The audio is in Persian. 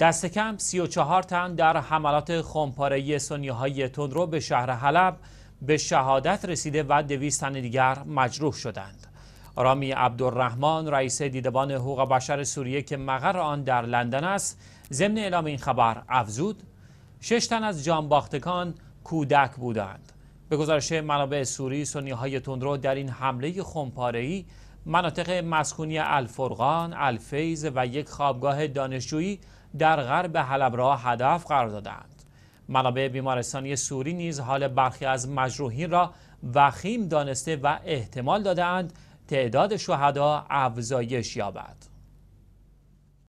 دست کم 34 تن در حملات خمپاره سونیهای های تندرو به شهر حلب به شهادت رسیده و دویست تن دیگر مجروح شدند. رامی عبدالرحمن رئیس دیدبان حقوق بشر سوریه که مقر آن در لندن است، ضمن اعلام این خبر افزود شش تن از جانباختگان کودک بودند. به گزارش منابع سوری سنی های تندرو در این حمله ای مناطق مسکونی الفرغان، الفیز و یک خوابگاه دانشجویی در غرب حلب را هدف قرار دادند منابع بیمارستانی سوری نیز حال برخی از مجروحین را وخیم دانسته و احتمال دادند تعداد شهدا افزایش یابد